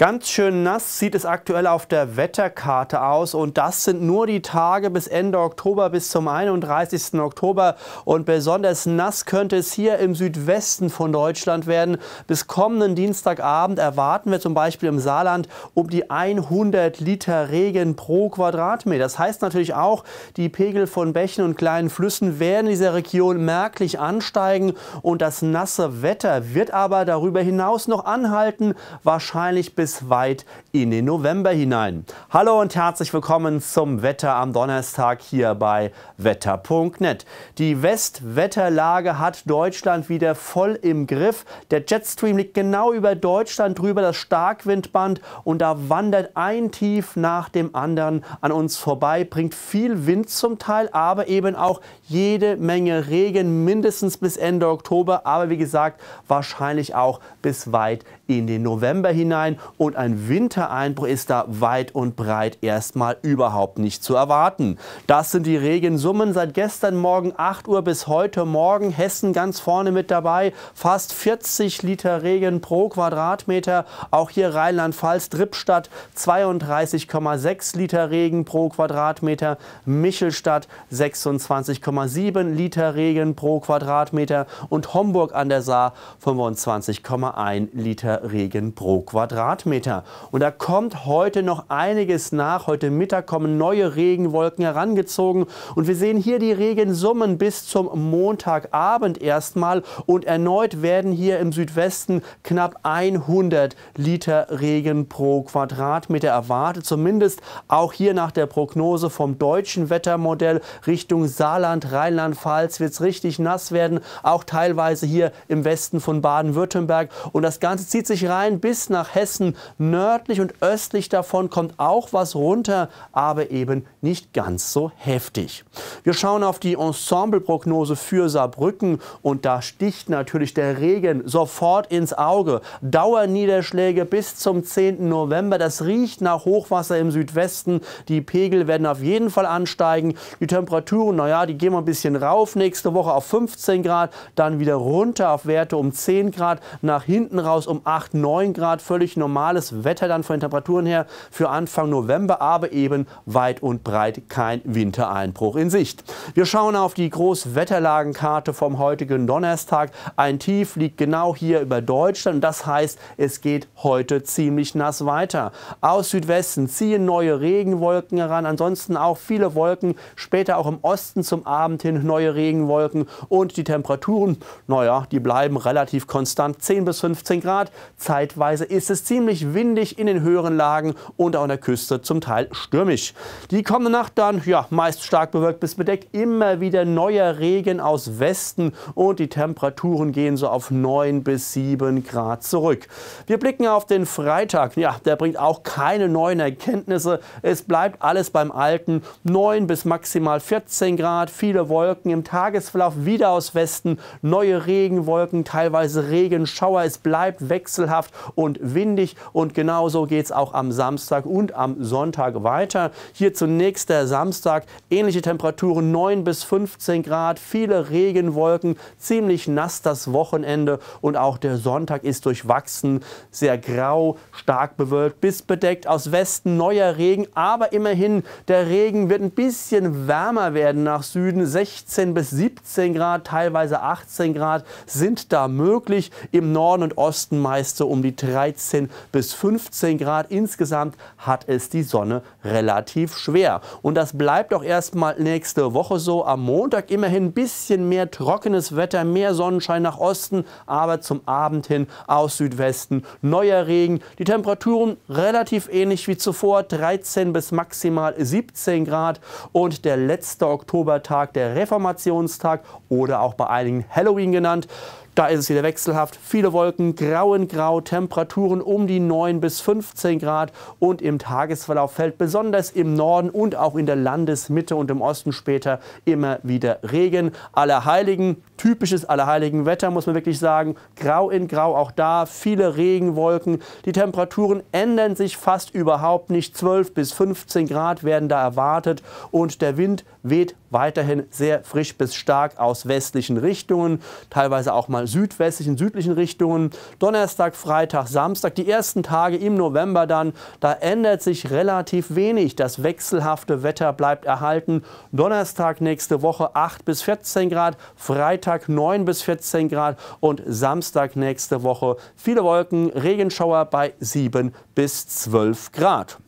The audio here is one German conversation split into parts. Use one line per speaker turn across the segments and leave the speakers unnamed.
Ganz schön nass sieht es aktuell auf der Wetterkarte aus und das sind nur die Tage bis Ende Oktober bis zum 31. Oktober und besonders nass könnte es hier im Südwesten von Deutschland werden. Bis kommenden Dienstagabend erwarten wir zum Beispiel im Saarland um die 100 Liter Regen pro Quadratmeter. Das heißt natürlich auch, die Pegel von Bächen und kleinen Flüssen werden in dieser Region merklich ansteigen und das nasse Wetter wird aber darüber hinaus noch anhalten, wahrscheinlich bis bis weit in den November hinein. Hallo und herzlich willkommen zum Wetter am Donnerstag hier bei wetter.net. Die Westwetterlage hat Deutschland wieder voll im Griff. Der Jetstream liegt genau über Deutschland drüber, das Starkwindband, und da wandert ein Tief nach dem anderen an uns vorbei, bringt viel Wind zum Teil, aber eben auch jede Menge Regen, mindestens bis Ende Oktober, aber wie gesagt, wahrscheinlich auch bis weit in den November hinein. Und ein Wintereinbruch ist da weit und breit erstmal überhaupt nicht zu erwarten. Das sind die Regensummen seit gestern Morgen 8 Uhr bis heute Morgen. Hessen ganz vorne mit dabei. Fast 40 Liter Regen pro Quadratmeter. Auch hier Rheinland-Pfalz, Drippstadt 32,6 Liter Regen pro Quadratmeter. Michelstadt 26,6 25,7 Liter Regen pro Quadratmeter und Homburg an der Saar 25,1 Liter Regen pro Quadratmeter. Und da kommt heute noch einiges nach. Heute Mittag kommen neue Regenwolken herangezogen und wir sehen hier die Regensummen bis zum Montagabend erstmal und erneut werden hier im Südwesten knapp 100 Liter Regen pro Quadratmeter erwartet, zumindest auch hier nach der Prognose vom deutschen Wettermodell Richtung Saarland Rheinland-Pfalz wird es richtig nass werden, auch teilweise hier im Westen von Baden-Württemberg. Und das Ganze zieht sich rein bis nach Hessen. Nördlich und östlich davon kommt auch was runter, aber eben nicht ganz so heftig. Wir schauen auf die Ensembleprognose für Saarbrücken und da sticht natürlich der Regen sofort ins Auge. Dauerniederschläge bis zum 10. November. Das riecht nach Hochwasser im Südwesten. Die Pegel werden auf jeden Fall ansteigen. Die Temperaturen, naja, die gehen wir ein bisschen rauf nächste Woche auf 15 Grad, dann wieder runter auf Werte um 10 Grad, nach hinten raus um 8, 9 Grad. Völlig normales Wetter dann von den Temperaturen her für Anfang November, aber eben weit und breit kein Wintereinbruch in Sicht. Wir schauen auf die Großwetterlagenkarte vom heutigen Donnerstag. Ein Tief liegt genau hier über Deutschland. Das heißt, es geht heute ziemlich nass weiter. Aus Südwesten ziehen neue Regenwolken heran. Ansonsten auch viele Wolken, später auch im Osten zum Abend Abend hin neue Regenwolken und die Temperaturen, naja, die bleiben relativ konstant, 10 bis 15 Grad. Zeitweise ist es ziemlich windig in den höheren Lagen und auch an der Küste zum Teil stürmisch. Die kommende Nacht dann, ja, meist stark bewölkt bis bedeckt, immer wieder neuer Regen aus Westen und die Temperaturen gehen so auf 9 bis 7 Grad zurück. Wir blicken auf den Freitag, ja, der bringt auch keine neuen Erkenntnisse. Es bleibt alles beim Alten, 9 bis maximal 14 Grad, viel viele Wolken, im Tagesverlauf wieder aus Westen, neue Regenwolken, teilweise Regenschauer. Es bleibt wechselhaft und windig und genauso geht es auch am Samstag und am Sonntag weiter. Hier zunächst der Samstag, ähnliche Temperaturen 9 bis 15 Grad, viele Regenwolken, ziemlich nass das Wochenende und auch der Sonntag ist durchwachsen, sehr grau, stark bewölkt bis bedeckt aus Westen, neuer Regen, aber immerhin der Regen wird ein bisschen wärmer werden nach Süden liegen 16 bis 17 Grad, teilweise 18 Grad sind da möglich. Im Norden und Osten meist so um die 13 bis 15 Grad. Insgesamt hat es die Sonne relativ schwer. Und das bleibt auch erstmal nächste Woche so. Am Montag immerhin ein bisschen mehr trockenes Wetter, mehr Sonnenschein nach Osten, aber zum Abend hin aus Südwesten neuer Regen. Die Temperaturen relativ ähnlich wie zuvor, 13 bis maximal 17 Grad. Und der letzte Oktobertag der Reformationstag oder auch bei einigen Halloween genannt. Da ist es wieder wechselhaft. Viele Wolken, grau in grau, Temperaturen um die 9 bis 15 Grad und im Tagesverlauf fällt besonders im Norden und auch in der Landesmitte und im Osten später immer wieder Regen. Allerheiligen, typisches Allerheiligen Wetter, muss man wirklich sagen. Grau in grau, auch da viele Regenwolken. Die Temperaturen ändern sich fast überhaupt nicht. 12 bis 15 Grad werden da erwartet und der Wind weht weiterhin sehr frisch bis stark aus westlichen Richtungen, teilweise auch mal mal südwestlichen, südlichen Richtungen. Donnerstag, Freitag, Samstag, die ersten Tage im November dann, da ändert sich relativ wenig. Das wechselhafte Wetter bleibt erhalten. Donnerstag nächste Woche 8 bis 14 Grad, Freitag 9 bis 14 Grad und Samstag nächste Woche viele Wolken, Regenschauer bei 7 bis 12 Grad.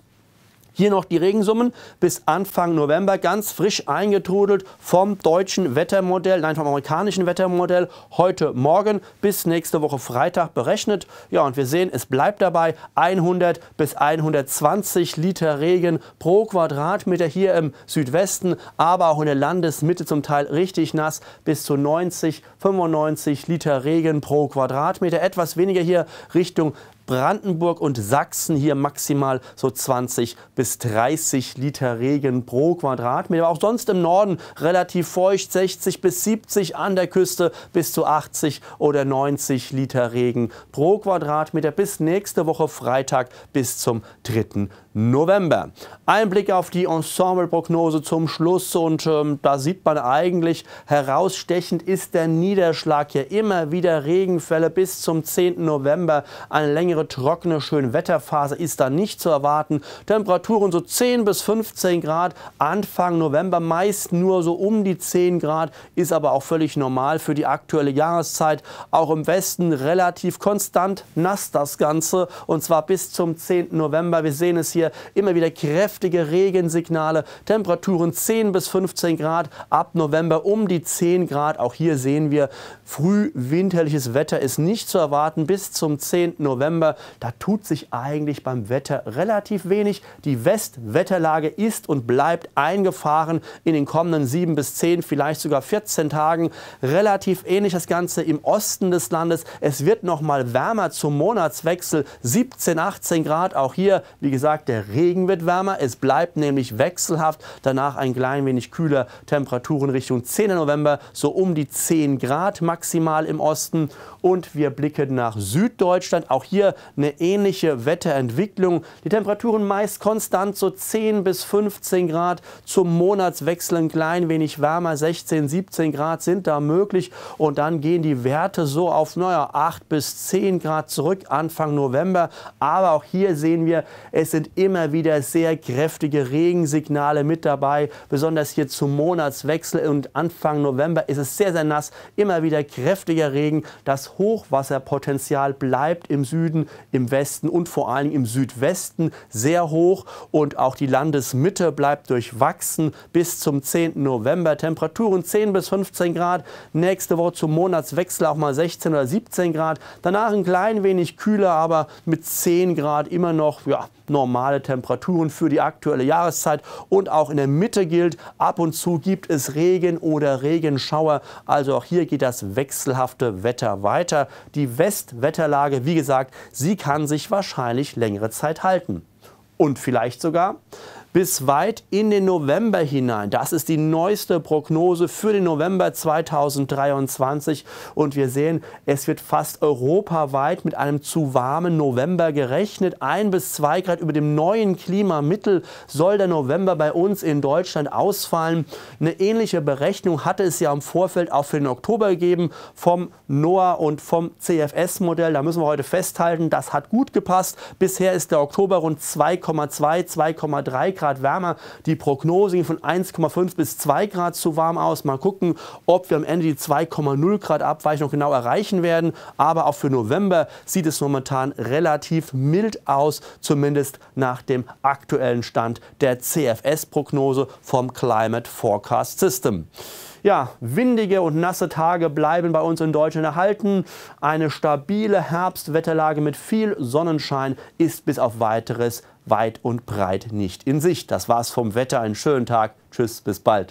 Hier noch die Regensummen bis Anfang November ganz frisch eingetrudelt vom deutschen Wettermodell, nein vom amerikanischen Wettermodell heute Morgen bis nächste Woche Freitag berechnet. Ja und wir sehen, es bleibt dabei 100 bis 120 Liter Regen pro Quadratmeter hier im Südwesten, aber auch in der Landesmitte zum Teil richtig nass bis zu 90, 95 Liter Regen pro Quadratmeter. Etwas weniger hier Richtung Brandenburg und Sachsen hier maximal so 20 bis 30 Liter Regen pro Quadratmeter. Auch sonst im Norden relativ feucht, 60 bis 70 an der Küste bis zu 80 oder 90 Liter Regen pro Quadratmeter bis nächste Woche Freitag bis zum 3. November. Ein Blick auf die Ensemble-Prognose zum Schluss und ähm, da sieht man eigentlich herausstechend ist der Niederschlag hier immer wieder Regenfälle bis zum 10. November an Länge längere trockene Schönwetterphase ist da nicht zu erwarten. Temperaturen so 10 bis 15 Grad Anfang November, meist nur so um die 10 Grad, ist aber auch völlig normal für die aktuelle Jahreszeit. Auch im Westen relativ konstant nass das Ganze und zwar bis zum 10. November. Wir sehen es hier immer wieder kräftige Regensignale, Temperaturen 10 bis 15 Grad, ab November um die 10 Grad. Auch hier sehen wir, frühwinterliches Wetter ist nicht zu erwarten bis zum 10. November. November. Da tut sich eigentlich beim Wetter relativ wenig. Die Westwetterlage ist und bleibt eingefahren in den kommenden sieben bis zehn, vielleicht sogar 14 Tagen. Relativ ähnlich das Ganze im Osten des Landes. Es wird noch mal wärmer zum Monatswechsel. 17, 18 Grad. Auch hier, wie gesagt, der Regen wird wärmer. Es bleibt nämlich wechselhaft. Danach ein klein wenig kühler. Temperaturen Richtung 10. November. So um die 10 Grad maximal im Osten. Und wir blicken nach Süddeutschland. Auch hier eine ähnliche Wetterentwicklung. Die Temperaturen meist konstant so 10 bis 15 Grad, zum Monatswechsel ein klein wenig wärmer, 16, 17 Grad sind da möglich und dann gehen die Werte so auf, naja, 8 bis 10 Grad zurück Anfang November. Aber auch hier sehen wir, es sind immer wieder sehr kräftige Regensignale mit dabei, besonders hier zum Monatswechsel und Anfang November ist es sehr, sehr nass, immer wieder kräftiger Regen. Das Hochwasserpotenzial bleibt im Süden Osten, im Westen und vor allem im Südwesten sehr hoch und auch die Landesmitte bleibt durchwachsen bis zum 10. November. Temperaturen 10 bis 15 Grad, nächste Woche zum Monatswechsel auch mal 16 oder 17 Grad, danach ein klein wenig kühler, aber mit 10 Grad immer noch ja, normale Temperaturen für die aktuelle Jahreszeit und auch in der Mitte gilt, ab und zu gibt es Regen oder Regenschauer, also auch hier geht das wechselhafte Wetter weiter. Die Westwetterlage, wie gesagt, Sie kann sich wahrscheinlich längere Zeit halten. Und vielleicht sogar, bis weit in den November hinein. Das ist die neueste Prognose für den November 2023 und wir sehen, es wird fast europaweit mit einem zu warmen November gerechnet. Ein bis zwei Grad über dem neuen Klimamittel soll der November bei uns in Deutschland ausfallen. Eine ähnliche Berechnung hatte es ja im Vorfeld auch für den Oktober gegeben vom NOAA und vom CFS-Modell. Da müssen wir heute festhalten, das hat gut gepasst. Bisher ist der Oktober rund 2,2, 2,3 Grad Grad wärmer. Die Prognose ging von 1,5 bis 2 Grad zu warm aus. Mal gucken, ob wir am Ende die 2,0 Grad Abweichung genau erreichen werden. Aber auch für November sieht es momentan relativ mild aus, zumindest nach dem aktuellen Stand der CFS-Prognose vom Climate Forecast System. Ja, windige und nasse Tage bleiben bei uns in Deutschland erhalten. Eine stabile Herbstwetterlage mit viel Sonnenschein ist bis auf weiteres weit und breit nicht in Sicht. Das war's vom Wetter. Einen schönen Tag. Tschüss, bis bald.